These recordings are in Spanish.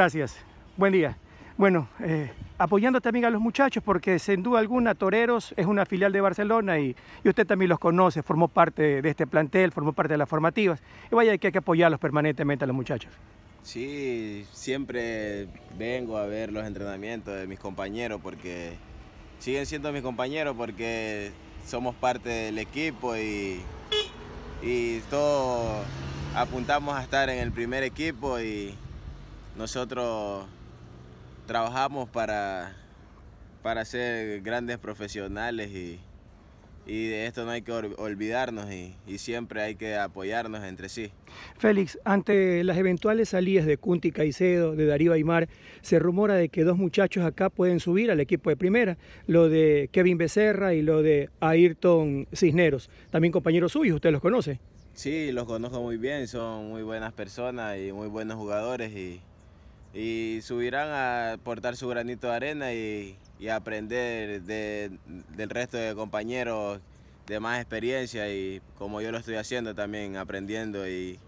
Gracias, buen día. Bueno, eh, apoyando también a los muchachos porque sin duda alguna Toreros es una filial de Barcelona y, y, usted también los conoce, formó parte de este plantel, formó parte de las formativas. Y vaya que hay que apoyarlos permanentemente a los muchachos. Sí, siempre vengo a ver los entrenamientos de mis compañeros porque siguen siendo mis compañeros porque somos parte del equipo y, y todos apuntamos a estar en el primer equipo y nosotros trabajamos para, para ser grandes profesionales y, y de esto no hay que olvidarnos y, siempre hay que apoyarnos entre sí. Félix, ante las eventuales salidas de Cunti Caicedo, de Darío Aymar, se rumora de que dos muchachos acá pueden subir al equipo de primera, lo de Kevin Becerra y lo de Ayrton Cisneros, también compañeros suyos, ¿usted los conoce? Sí, los conozco muy bien, son muy buenas personas y muy buenos jugadores y, y subirán a aportar su granito de arena y, aprender del resto de compañeros de más experiencia y como yo lo estoy haciendo también, aprendiendo y,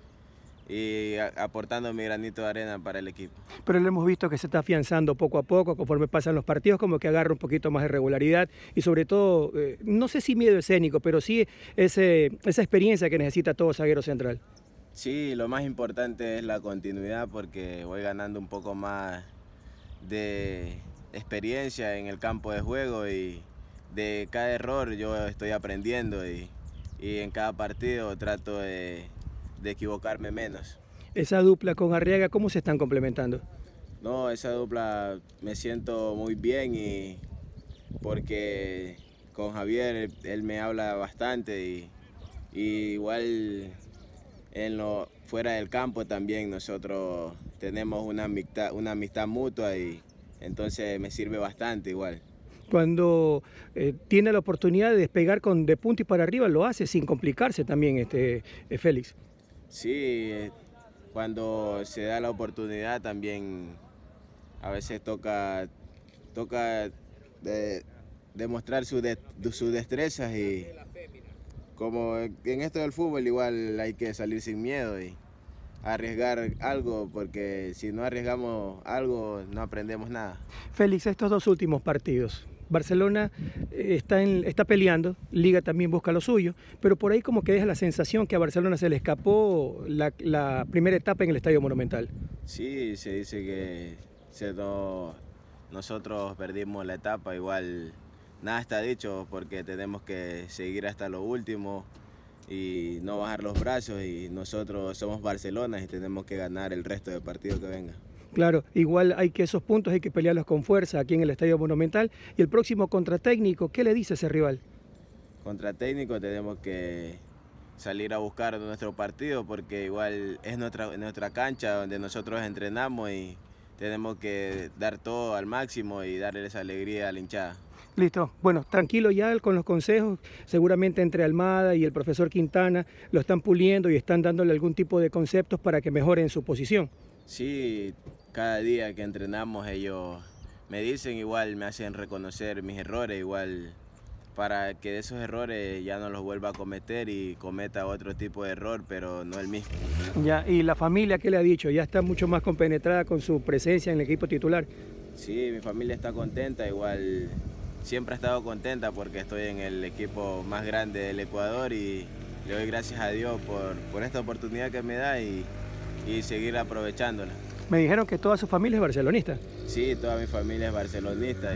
aportando mi granito de arena para el equipo. Pero lo hemos visto que se está afianzando poco a poco, conforme pasan los partidos, como que agarra un poquito más de regularidad y sobre todo, eh, no sé si miedo escénico, pero sí esa experiencia que necesita todo zaguero central. Sí, lo más importante es la continuidad porque voy ganando un poco más de experiencia en el campo de juego y de cada error yo estoy aprendiendo y, y en cada partido trato de, de, equivocarme menos. Esa dupla con Arriaga, ¿cómo se están complementando? No, esa dupla me siento muy bien y porque con Javier él, me habla bastante y igual en lo, fuera del campo también nosotros tenemos una amistad, una amistad mutua y entonces me sirve bastante igual. Cuando eh, tiene la oportunidad de despegar con de punta y para arriba, lo hace sin complicarse también, este, eh, Félix. Sí, eh, cuando se da la oportunidad también a veces toca, toca de, demostrar sus destrezas y como en esto del fútbol igual hay que salir sin miedo y arriesgar algo, porque si no arriesgamos algo no aprendemos nada. Félix, estos dos últimos partidos. Barcelona eh, está, está peleando, Liga también busca lo suyo, pero por ahí como que deja la sensación que a Barcelona se le escapó la, primera etapa en el Estadio Monumental. Sí, se dice que nosotros perdimos la etapa, igual nada está dicho porque tenemos que seguir hasta lo último y no bajar los brazos y nosotros somos Barcelona y tenemos que ganar el resto del partido que venga. Claro, igual hay que esos puntos hay que pelearlos con fuerza aquí en el Estadio Monumental. Y el próximo contratécnico, ¿qué le dice ese rival? Contratécnico tenemos que salir a buscar nuestro partido porque igual es nuestra, nuestra cancha donde nosotros entrenamos y tenemos que dar todo al máximo y darle esa alegría a la hinchada. Listo. Bueno, tranquilo ya con los consejos. Seguramente entre Almada y el profesor Quintana lo están puliendo y están dándole algún tipo de conceptos para que mejoren su posición. Sí, cada día que entrenamos ellos me dicen igual, me hacen reconocer mis errores, igual para que esos errores ya no los vuelva a cometer y cometa otro tipo de error, pero no el mismo. Ya, ¿y la familia qué le ha dicho? ¿Ya está mucho más compenetrada con su presencia en el equipo titular? Sí, mi familia está contenta, igual siempre ha estado contenta porque estoy en el equipo más grande del Ecuador y le doy gracias a Dios por, esta oportunidad que me da y, seguir aprovechándola. Me dijeron que toda su familia es barcelonista. Sí, toda mi familia es barcelonista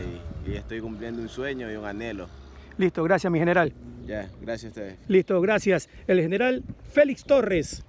y estoy cumpliendo un sueño y un anhelo. Listo, gracias mi general. Ya, gracias a ustedes. Listo, gracias. El general Félix Torres.